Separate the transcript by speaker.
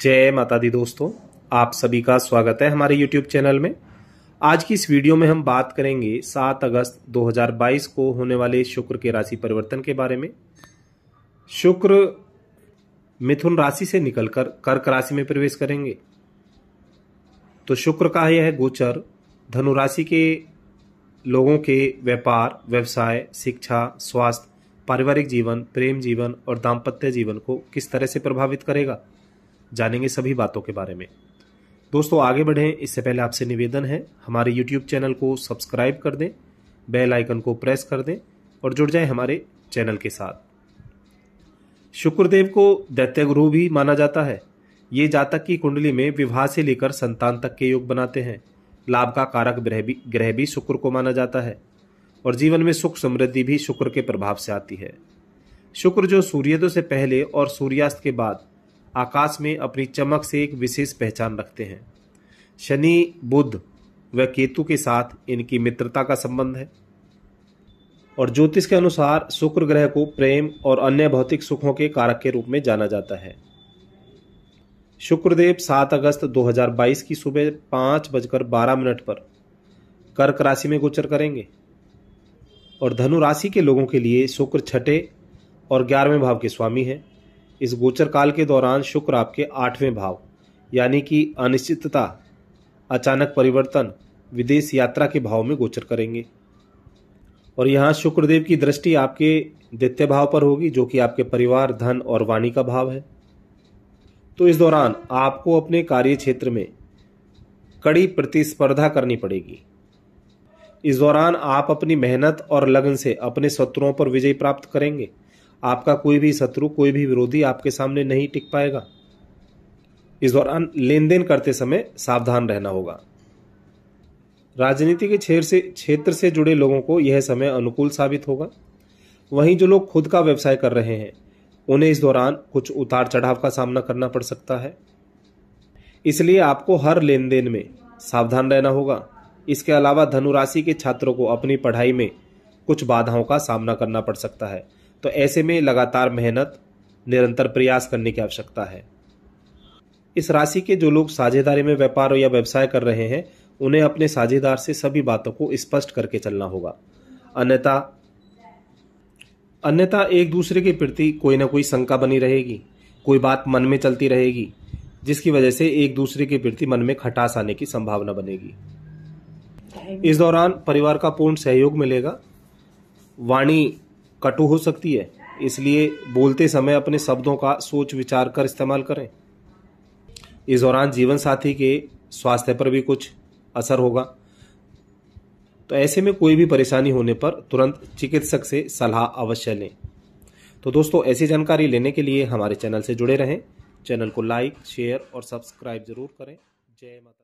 Speaker 1: जय माता दी दोस्तों आप सभी का स्वागत है हमारे YouTube चैनल में आज की इस वीडियो में हम बात करेंगे 7 अगस्त 2022 को होने वाले शुक्र के राशि परिवर्तन के बारे में शुक्र मिथुन राशि से निकलकर कर्क राशि में प्रवेश करेंगे तो शुक्र का यह गोचर धनु राशि के लोगों के व्यापार व्यवसाय शिक्षा स्वास्थ्य पारिवारिक जीवन प्रेम जीवन और दाम्पत्य जीवन को किस तरह से प्रभावित करेगा जानेंगे सभी बातों के बारे में दोस्तों आगे बढ़ें इससे पहले आपसे निवेदन है हमारे यूट्यूब चैनल को सब्सक्राइब कर दें बेल आइकन को प्रेस कर दें और जुड़ जाएं हमारे चैनल के साथ शुक्रदेव को दैत्य गुरु भी माना जाता है ये जातक की कुंडली में विवाह से लेकर संतान तक के योग बनाते हैं लाभ का कारक ग्रह भी ग्रह भी शुक्र को माना जाता है और जीवन में सुख समृद्धि भी शुक्र के प्रभाव से आती है शुक्र जो सूर्योदय से पहले और सूर्यास्त के बाद आकाश में अपनी चमक से एक विशेष पहचान रखते हैं शनि बुध व केतु के साथ इनकी मित्रता का संबंध है और ज्योतिष के अनुसार शुक्र ग्रह को प्रेम और अन्य भौतिक सुखों के कारक के रूप में जाना जाता है शुक्रदेव 7 अगस्त 2022 की सुबह पाँच बजकर बारह मिनट पर कर्क राशि में गोचर करेंगे और धनु राशि के लोगों के लिए शुक्र छठे और ग्यारहवें भाव के स्वामी हैं इस गोचर काल के दौरान शुक्र आपके आठवें भाव यानी कि अनिश्चितता अचानक परिवर्तन विदेश यात्रा के भाव में गोचर करेंगे और यहाँ शुक्रदेव की दृष्टि आपके द्वितीय भाव पर होगी जो कि आपके परिवार धन और वाणी का भाव है तो इस दौरान आपको अपने कार्य क्षेत्र में कड़ी प्रतिस्पर्धा करनी पड़ेगी इस दौरान आप अपनी मेहनत और लगन से अपने शत्रुओं पर विजय प्राप्त करेंगे आपका कोई भी शत्रु कोई भी विरोधी आपके सामने नहीं टिक पाएगा इस दौरान लेन देन करते समय सावधान रहना होगा राजनीति के क्षेत्र से क्षेत्र से जुड़े लोगों को यह समय अनुकूल साबित होगा वहीं जो लोग खुद का व्यवसाय कर रहे हैं उन्हें इस दौरान कुछ उतार चढ़ाव का सामना करना पड़ सकता है इसलिए आपको हर लेन देन में सावधान रहना होगा इसके अलावा धनुराशि के छात्रों को अपनी पढ़ाई में कुछ बाधाओं का सामना करना पड़ सकता है तो ऐसे में लगातार मेहनत निरंतर प्रयास करने की आवश्यकता है इस राशि के जो लोग साझेदारी में व्यापार या व्यवसाय कर रहे हैं उन्हें अपने साझेदार से सभी बातों को स्पष्ट करके चलना होगा अन्यथा अन्यथा एक दूसरे के प्रति कोई ना कोई शंका बनी रहेगी कोई बात मन में चलती रहेगी जिसकी वजह से एक दूसरे के प्रति मन में खटास आने की संभावना बनेगी इस दौरान परिवार का पूर्ण सहयोग मिलेगा वाणी कटु हो सकती है इसलिए बोलते समय अपने शब्दों का सोच विचार कर इस्तेमाल करें इस दौरान जीवन साथी के स्वास्थ्य पर भी कुछ असर होगा तो ऐसे में कोई भी परेशानी होने पर तुरंत चिकित्सक से सलाह अवश्य लें तो दोस्तों ऐसी जानकारी लेने के लिए हमारे चैनल से जुड़े रहें चैनल को लाइक शेयर और सब्सक्राइब जरूर करें जय माता